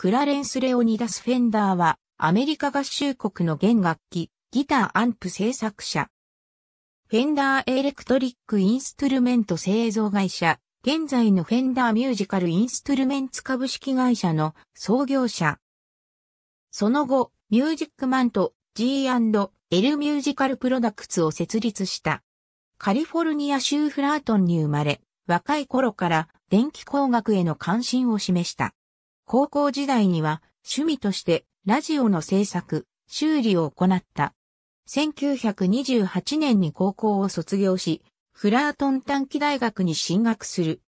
クラレンス・レオニダス・フェンダーは、アメリカ合衆国の弦楽器、ギターアンプ製作者。フェンダーエレクトリック・インストゥルメント製造会社、現在のフェンダーミュージカル・インストゥルメンツ株式会社の創業者。その後、ミュージックマンと G&L ミュージカルプロダクツを設立した。カリフォルニア州フラートンに生まれ、若い頃から電気工学への関心を示した。高校時代には趣味としてラジオの制作、修理を行った。1928年に高校を卒業し、フラートン短期大学に進学する。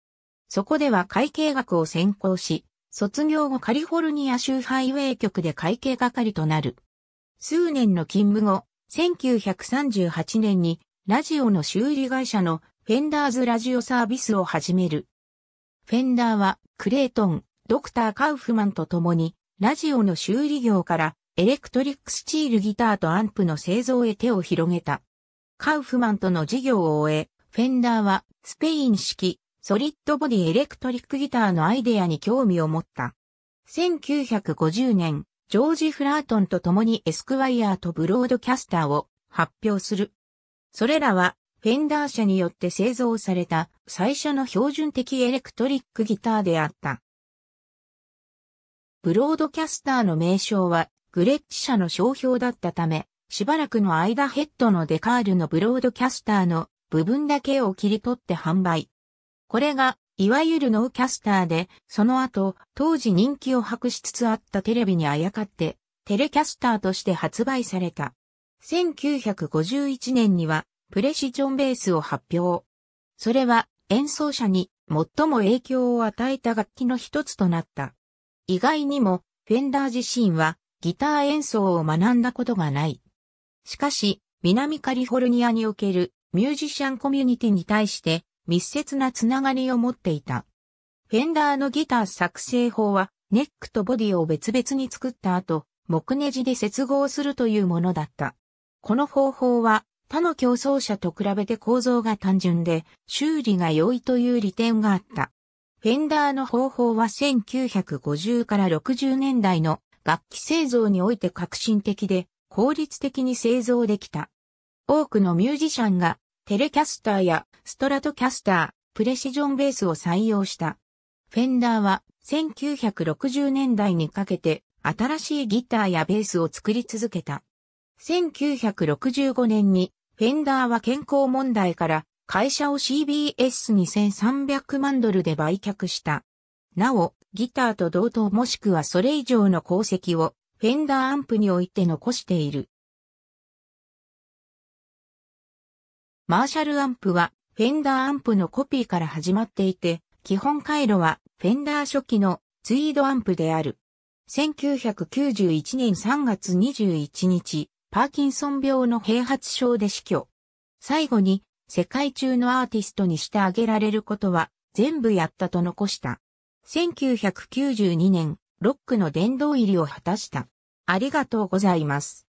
そこでは会計学を専攻し、卒業後カリフォルニア州ハイウェイ局で会計係となる。数年の勤務後、1938年にラジオの修理会社のフェンダーズラジオサービスを始める。フェンダーはクレートン、ドクター・カウフマンと共に、ラジオの修理業からエレクトリックスチールギターとアンプの製造へ手を広げた。カウフマンとの事業を終え、フェンダーはスペイン式ソリッドボディエレクトリックギターのアイデアに興味を持った。1950年、ジョージ・フラートンと共にエスクワイヤーとブロードキャスターを発表する。それらは、フェンダー社によって製造された最初の標準的エレクトリックギターであった。ブロードキャスターの名称はグレッチ社の商標だったため、しばらくの間ヘッドのデカールのブロードキャスターの部分だけを切り取って販売。これが、いわゆるノーキャスターで、その後、当時人気を博しつつあったテレビにあやかって、テレキャスターとして発売された。1951年には、プレシジョンベースを発表。それは、演奏者に最も影響を与えた楽器の一つとなった。意外にも、フェンダー自身はギター演奏を学んだことがない。しかし、南カリフォルニアにおけるミュージシャンコミュニティに対して密接なつながりを持っていた。フェンダーのギター作成法はネックとボディを別々に作った後、木ネジで接合するというものだった。この方法は他の競争者と比べて構造が単純で修理が容易という利点があった。フェンダーの方法は1950から60年代の楽器製造において革新的で効率的に製造できた。多くのミュージシャンがテレキャスターやストラトキャスター、プレシジョンベースを採用した。フェンダーは1960年代にかけて新しいギターやベースを作り続けた。1965年にフェンダーは健康問題から会社を CBS2300 万ドルで売却した。なお、ギターと同等もしくはそれ以上の功績をフェンダーアンプにおいて残している。マーシャルアンプはフェンダーアンプのコピーから始まっていて、基本回路はフェンダー初期のツイードアンプである。1991年3月21日、パーキンソン病の併発症で死去。最後に世界中のアーティストにしてあげられることは全部やったと残した。1992年、ロックの殿堂入りを果たした。ありがとうございます。